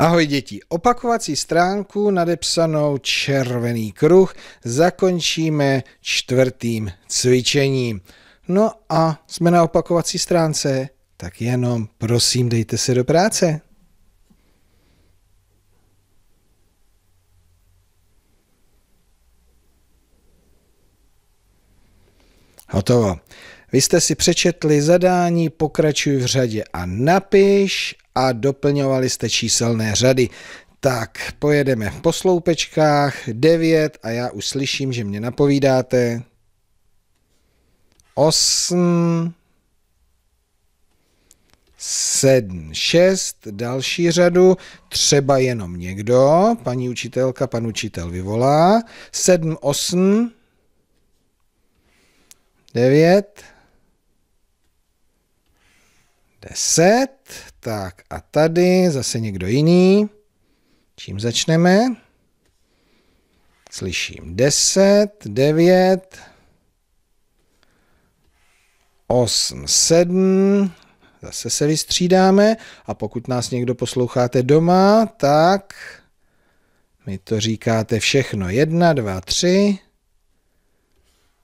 Ahoj děti, opakovací stránku nadepsanou červený kruh zakončíme čtvrtým cvičením. No a jsme na opakovací stránce, tak jenom prosím dejte se do práce. Hotovo. Vy jste si přečetli zadání Pokračuj v řadě a napiš a doplňovali jste číselné řady. Tak, pojedeme po sloupečkách 9 a já už slyším, že mě napovídáte. 8 7, 6, další řadu, třeba jenom někdo, paní učitelka, pan učitel vyvolá, 7, 8, 9, 10. Tak a tady zase někdo jiný. Čím začneme? Slyším 10, 9, 8, 7. Zase se vystřídáme a pokud nás někdo posloucháte doma, tak mi to říkáte všechno. 1, 2, 3,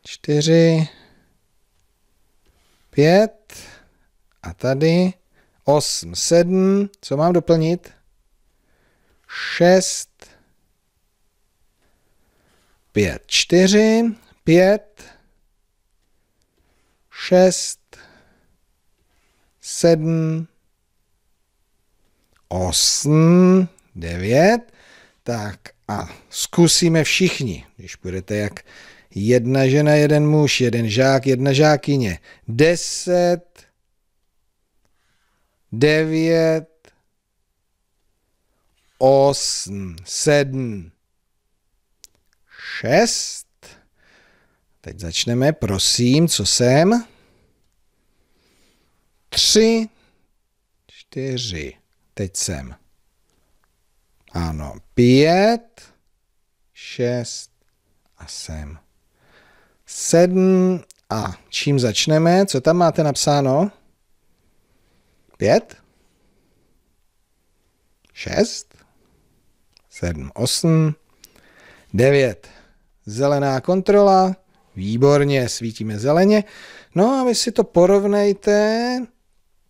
4, 5, a tady 8, 7, co mám doplnit? 6, 5, 4, 5, 6, 7, 8, 9. Tak a zkusíme všichni, když budete jak jedna žena, jeden muž, jeden žák, jedna žákyně. 10, devět, osm, sedm, šest. Teď začneme, prosím, co jsem? Tři, čtyři. Teď jsem. Ano, pět, šest a sem. Sedm a čím začneme? Co tam máte napsáno? Pět? Šest? Sedm, osm? Devět. Zelená kontrola. Výborně, svítíme zeleně. No a vy si to porovnejte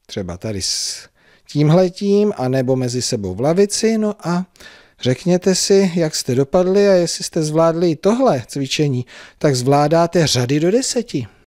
třeba tady s tímhletím, nebo mezi sebou v lavici, no a řekněte si, jak jste dopadli a jestli jste zvládli i tohle cvičení, tak zvládáte řady do deseti.